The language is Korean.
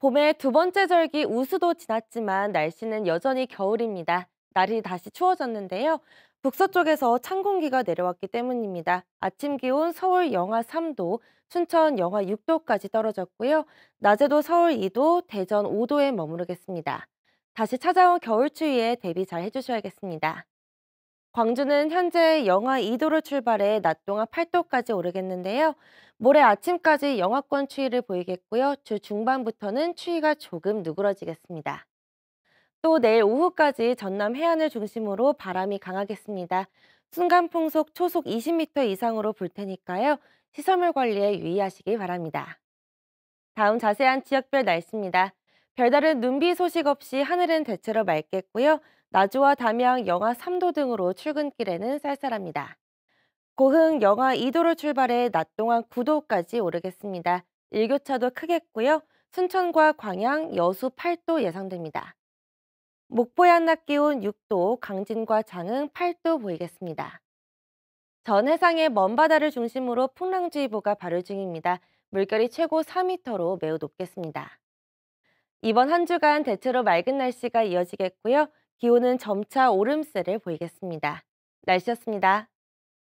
봄의 두 번째 절기 우수도 지났지만 날씨는 여전히 겨울입니다. 날이 다시 추워졌는데요. 북서쪽에서 찬 공기가 내려왔기 때문입니다. 아침 기온 서울 영하 3도, 춘천 영하 6도까지 떨어졌고요. 낮에도 서울 2도, 대전 5도에 머무르겠습니다. 다시 찾아온 겨울 추위에 대비 잘 해주셔야겠습니다. 광주는 현재 영하 2도로 출발해 낮 동안 8도까지 오르겠는데요. 모레 아침까지 영하권 추위를 보이겠고요. 주 중반부터는 추위가 조금 누그러지겠습니다. 또 내일 오후까지 전남 해안을 중심으로 바람이 강하겠습니다. 순간 풍속 초속 20m 이상으로 불 테니까요. 시설물 관리에 유의하시기 바랍니다. 다음 자세한 지역별 날씨입니다. 별다른 눈비 소식 없이 하늘은 대체로 맑겠고요. 나주와 담양 영하 3도 등으로 출근길에는 쌀쌀합니다. 고흥 영하 2도로 출발해 낮 동안 9도까지 오르겠습니다. 일교차도 크겠고요. 순천과 광양, 여수 8도 예상됩니다. 목포의 한낮 기온 6도, 강진과 장흥 8도 보이겠습니다. 전 해상의 먼 바다를 중심으로 풍랑주의보가 발효 중입니다. 물결이 최고 4m로 매우 높겠습니다. 이번 한 주간 대체로 맑은 날씨가 이어지겠고요. 기온은 점차 오름세를 보이겠습니다. 날씨였습니다.